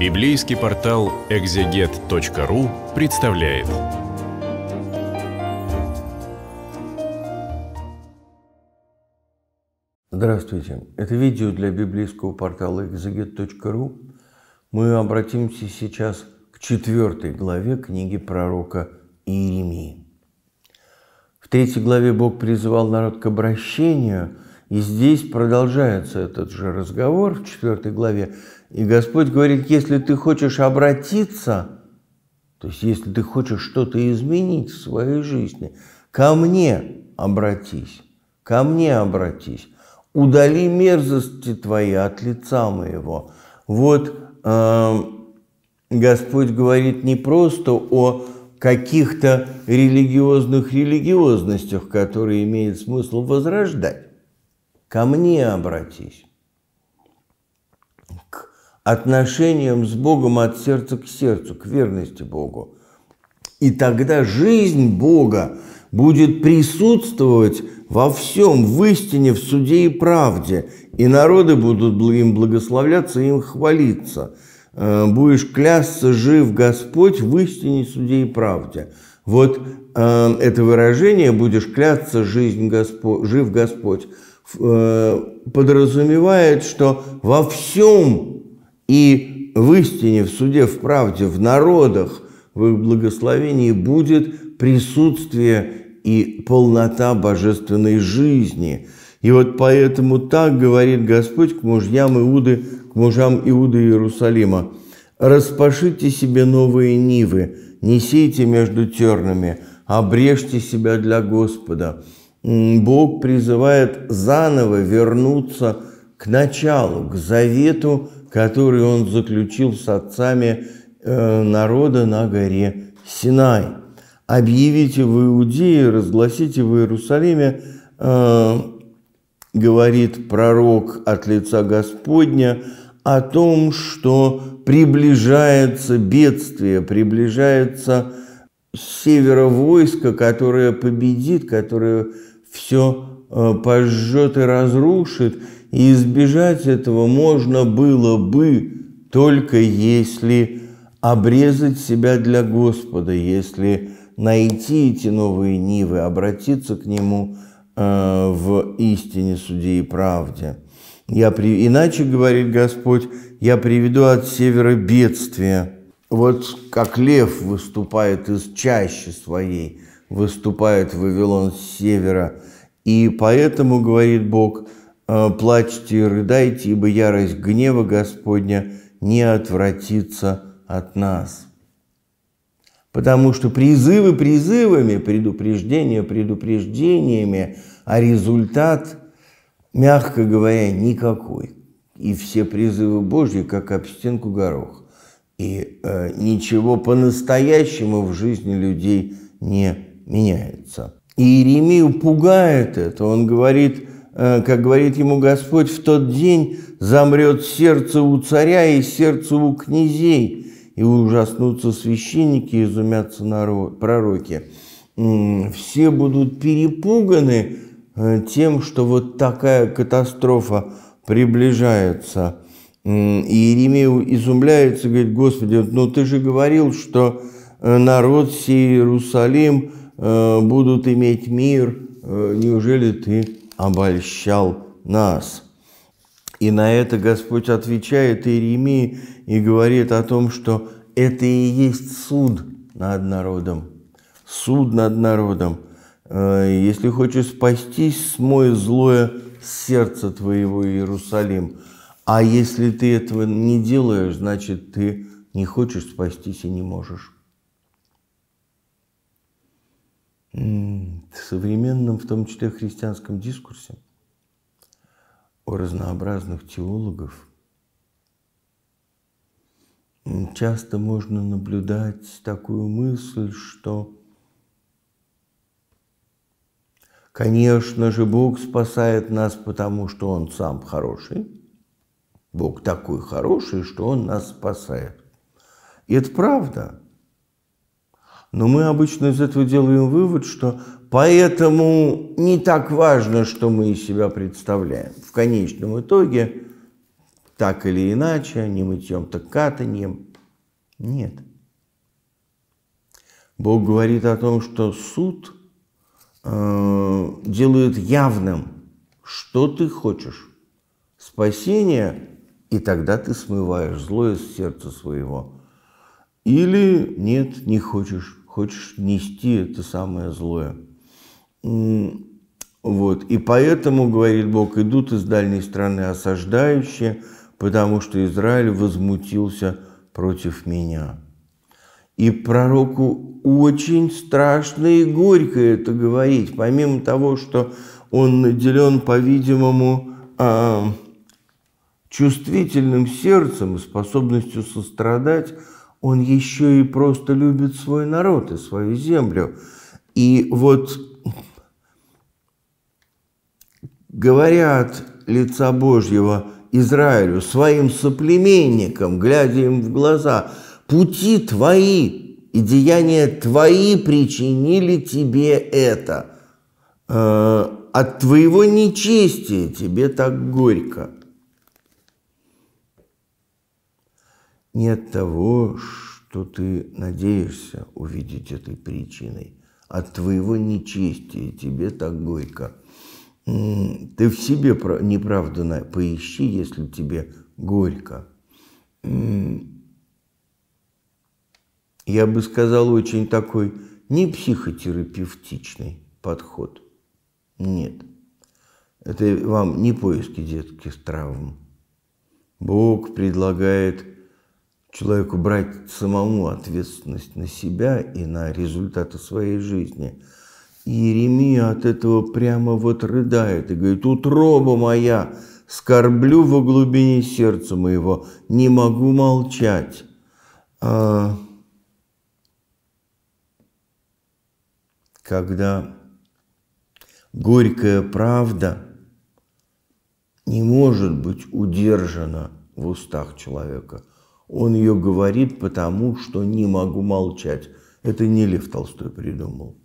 Библейский портал экзегет.ру представляет. Здравствуйте! Это видео для библейского портала экзегет.ру. Мы обратимся сейчас к четвертой главе книги пророка Иеремии. В третьей главе Бог призывал народ к обращению – и здесь продолжается этот же разговор в 4 главе. И Господь говорит, если ты хочешь обратиться, то есть если ты хочешь что-то изменить в своей жизни, ко мне обратись, ко мне обратись, удали мерзости твои от лица моего. Вот э, Господь говорит не просто о каких-то религиозных религиозностях, которые имеет смысл возрождать, ко мне обратись, к отношениям с Богом от сердца к сердцу, к верности Богу. И тогда жизнь Бога будет присутствовать во всем, в истине, в суде и правде, и народы будут им благословляться им хвалиться. Э, будешь клясться, жив Господь в истине, суде и правде. Вот э, это выражение «будешь клясться, жизнь Господь, жив Господь» Э, подразумевает, что во всем и в истине, в суде, в правде, в народах, в их благословении будет присутствие и полнота божественной жизни. И вот поэтому так говорит Господь к мужьям Иуды, к мужам Иуды Иерусалима. «Распашите себе новые нивы, несите между тернами, обрежьте себя для Господа, Бог призывает заново вернуться к началу, к завету, который он заключил с отцами э, народа на горе Синай. «Объявите в Иудее, разгласите в Иерусалиме, э, говорит пророк от лица Господня, о том, что приближается бедствие, приближается с севера войско, которое победит, которое все э, пожжет и разрушит, и избежать этого можно было бы, только если обрезать себя для Господа, если найти эти новые нивы, обратиться к Нему э, в истине, суде и правде. Я при... Иначе, говорит Господь, я приведу от севера бедствие. Вот как лев выступает из чащи своей – выступает Вавилон с севера. И поэтому, говорит Бог, «Э, плачьте и рыдайте, ибо ярость гнева Господня не отвратится от нас. Потому что призывы призывами, предупреждения предупреждениями, а результат, мягко говоря, никакой. И все призывы Божьи, как об стенку горох. И э, ничего по-настоящему в жизни людей не меняется. И Иеремию пугает это. Он говорит, э, как говорит ему Господь, в тот день замрет сердце у царя и сердце у князей, и ужаснутся священники, и изумятся народ, пророки. Все будут перепуганы э, тем, что вот такая катастрофа приближается. И Иеремия изумляется, говорит, Господи, ну ты же говорил, что э, народ сей Иерусалим – Э, будут иметь мир, э, неужели ты обольщал нас? И на это Господь отвечает Иеремии и говорит о том, что это и есть суд над народом. Суд над народом. Э, если хочешь спастись, смой злое сердце твоего, Иерусалим. А если ты этого не делаешь, значит, ты не хочешь спастись и не можешь. в современном, в том числе христианском дискурсе, у разнообразных теологов часто можно наблюдать такую мысль, что, конечно же, Бог спасает нас, потому что Он сам хороший. Бог такой хороший, что Он нас спасает. И это правда – но мы обычно из этого делаем вывод, что поэтому не так важно, что мы из себя представляем. В конечном итоге, так или иначе, не мытьем, так катанием. Нет. Бог говорит о том, что суд э, делает явным, что ты хочешь. Спасение, и тогда ты смываешь злое из сердца своего. Или нет, не хочешь хочешь нести это самое злое. Вот. И поэтому, говорит Бог, идут из дальней страны осаждающие, потому что Израиль возмутился против меня. И пророку очень страшно и горько это говорить, помимо того, что он наделен, по-видимому, а, чувствительным сердцем и способностью сострадать, он еще и просто любит свой народ и свою землю. И вот говорят лица Божьего Израилю, своим соплеменникам, глядя им в глаза, «Пути твои и деяния твои причинили тебе это. Э, от твоего нечестия тебе так горько». не от того, что ты надеешься увидеть этой причиной, от твоего нечестия тебе так горько. Ты в себе неправданно поищи, если тебе горько. Я бы сказал, очень такой не психотерапевтичный подход. Нет. Это вам не поиски детских травм. Бог предлагает человеку брать самому ответственность на себя и на результаты своей жизни. И Еремия от этого прямо вот рыдает и говорит, «Утроба моя, скорблю во глубине сердца моего, не могу молчать». А... Когда горькая правда не может быть удержана в устах человека – он ее говорит, потому что не могу молчать. Это не Лев Толстой придумал.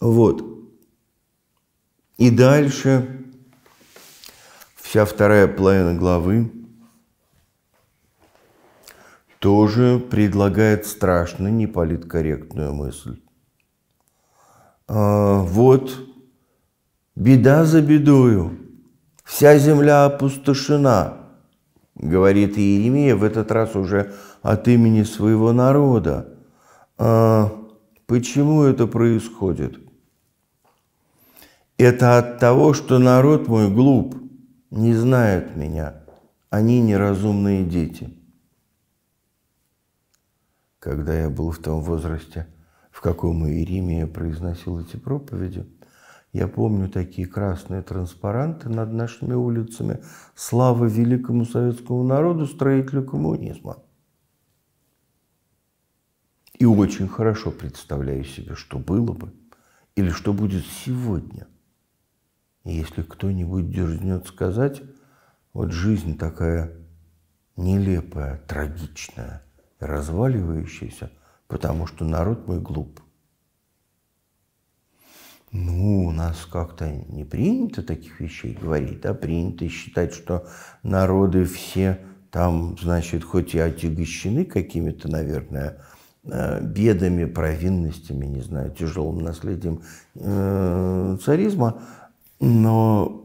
Вот. И дальше вся вторая половина главы тоже предлагает страшно неполиткорректную мысль. А, вот беда за бедою, вся земля опустошена – говорит Иеремия в этот раз уже от имени своего народа. А почему это происходит? Это от того, что народ мой глуп, не знает меня, они неразумные дети. Когда я был в том возрасте, в каком Иеремия произносил эти проповеди – я помню такие красные транспаранты над нашими улицами. Слава великому советскому народу, строителю коммунизма. И очень хорошо представляю себе, что было бы или что будет сегодня. если кто-нибудь дерзнет сказать, вот жизнь такая нелепая, трагичная, разваливающаяся, потому что народ мой глуп – ну, у нас как-то не принято таких вещей говорить, да, принято считать, что народы все там, значит, хоть и отягощены какими-то, наверное, э, бедами, провинностями, не знаю, тяжелым наследием э, царизма, но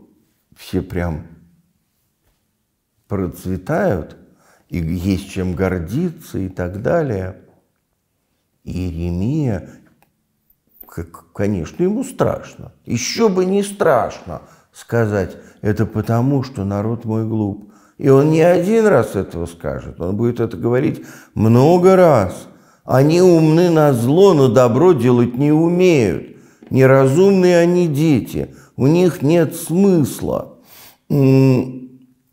все прям процветают, и есть чем гордиться и так далее. Иеремия Конечно, ему страшно. Еще бы не страшно сказать, это потому, что народ мой глуп. И он не один раз этого скажет, он будет это говорить много раз. Они умны на зло, но добро делать не умеют. Неразумные они дети, у них нет смысла.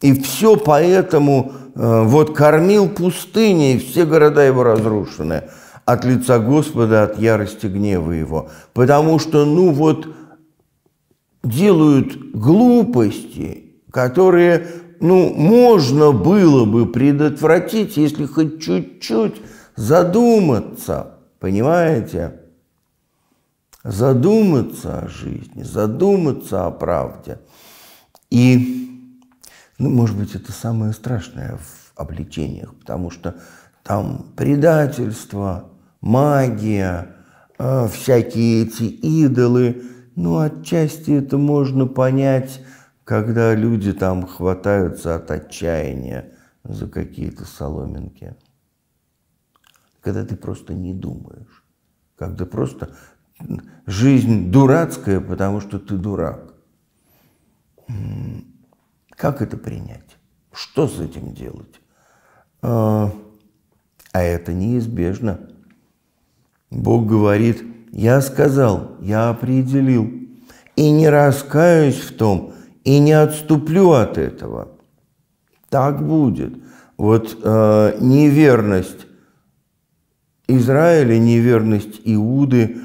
И все поэтому э, вот кормил пустыни, и все города его разрушены от лица Господа, от ярости гнева его. Потому что, ну вот, делают глупости, которые, ну, можно было бы предотвратить, если хоть чуть-чуть задуматься, понимаете? Задуматься о жизни, задуматься о правде. И, ну, может быть, это самое страшное в обличениях, потому что там предательство, магия, а, всякие эти идолы. Ну, отчасти это можно понять, когда люди там хватаются от отчаяния за какие-то соломинки. Когда ты просто не думаешь, когда просто жизнь дурацкая, потому что ты дурак. Как это принять? Что с этим делать? А, а это неизбежно. Бог говорит, я сказал, я определил, и не раскаюсь в том, и не отступлю от этого. Так будет. Вот э, неверность Израиля, неверность Иуды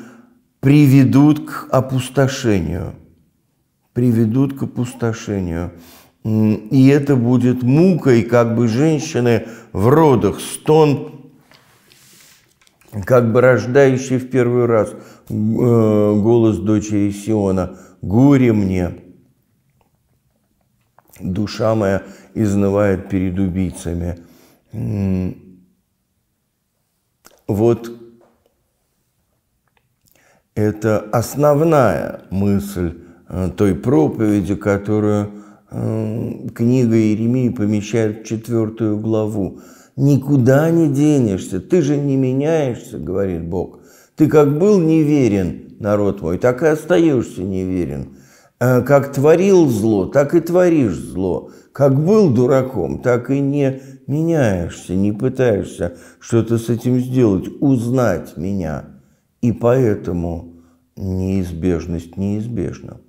приведут к опустошению. Приведут к опустошению. И это будет мукой как бы женщины в родах, стон как бы рождающий в первый раз э, голос дочери Сиона. «Горе мне! Душа моя изнывает перед убийцами». Вот это основная мысль э, той проповеди, которую Эм, книга Иеремии помещает в четвертую главу. Никуда не денешься, ты же не меняешься, говорит Бог. Ты как был неверен, народ мой, так и остаешься неверен. Э, как творил зло, так и творишь зло. Как был дураком, так и не меняешься, не пытаешься что-то с этим сделать, узнать меня. И поэтому неизбежность неизбежна.